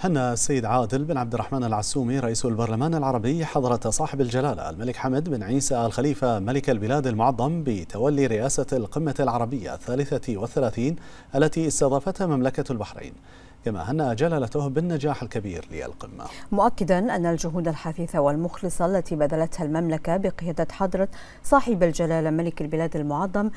هنا السيد عادل بن عبد الرحمن العسومي رئيس البرلمان العربي حضرة صاحب الجلالة الملك حمد بن عيسى الخليفة ملك البلاد المعظم بتولي رئاسة القمة العربية الثالثة والثلاثين التي استضافتها مملكة البحرين كما هنأ جلالته بالنجاح الكبير للقمة مؤكدا أن الجهود الحثيثة والمخلصة التي بذلتها المملكة بقيادة حضرة صاحب الجلالة ملك البلاد المعظم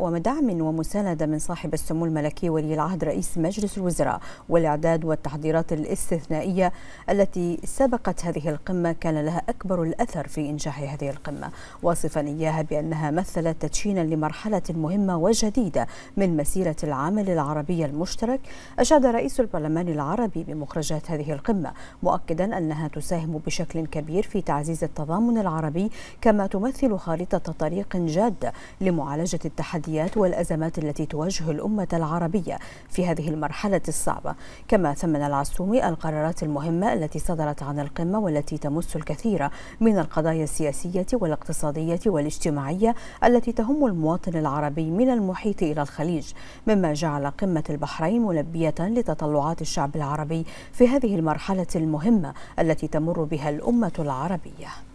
ودعم ومساندة من صاحب السمو الملكي ولي العهد رئيس مجلس الوزراء والإعداد والتحضيرات الاستثنائية التي سبقت هذه القمة كان لها أكبر الأثر في إنجاح هذه القمة واصفا إياها بأنها مثلت تدشينا لمرحلة مهمة وجديدة من مسيرة العمل العربي المشترك أشاد رئيس البرلمان العربي بمخرجات هذه القمة مؤكدا أنها تساهم بشكل كبير في تعزيز التضامن العربي كما تمثل خارطة طريق جادة لمعالجة التحديات والأزمات التي تواجه الأمة العربية في هذه المرحلة الصعبة كما ثمن العسومي القرارات المهمة التي صدرت عن القمة والتي تمس الكثير من القضايا السياسية والاقتصادية والاجتماعية التي تهم المواطن العربي من المحيط إلى الخليج مما جعل قمة البحرين ملبية لتطلعات تطلعات الشعب العربي في هذه المرحلة المهمة التي تمر بها الأمة العربية